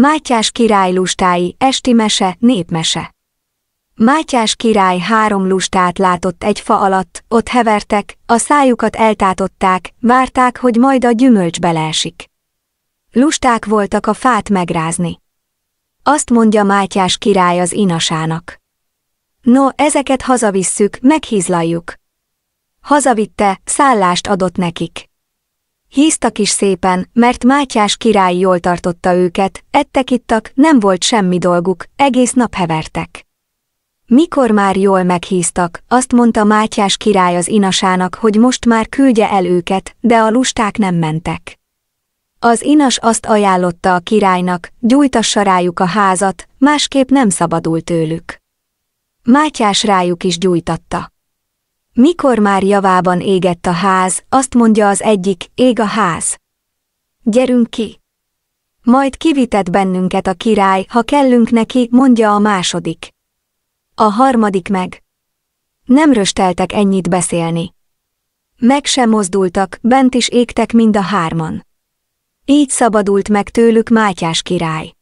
Mátyás király lustái, esti mese, népmese. Mátyás király három lustát látott egy fa alatt, ott hevertek, a szájukat eltátották, várták, hogy majd a gyümölcs beleesik. Lusták voltak a fát megrázni. Azt mondja Mátyás király az inasának. No, ezeket hazavisszük, meghízlaljuk. Hazavitte, szállást adott nekik. Híztak is szépen, mert Mátyás király jól tartotta őket, ettek-ittak, nem volt semmi dolguk, egész nap hevertek. Mikor már jól meghíztak, azt mondta Mátyás király az inasának, hogy most már küldje el őket, de a lusták nem mentek. Az inas azt ajánlotta a királynak, gyújtassa rájuk a házat, másképp nem szabadult tőlük. Mátyás rájuk is gyújtatta. Mikor már javában égett a ház, azt mondja az egyik, ég a ház. Gyerünk ki! Majd kivitett bennünket a király, ha kellünk neki, mondja a második. A harmadik meg. Nem rösteltek ennyit beszélni. Meg sem mozdultak, bent is égtek mind a hárman. Így szabadult meg tőlük Mátyás király.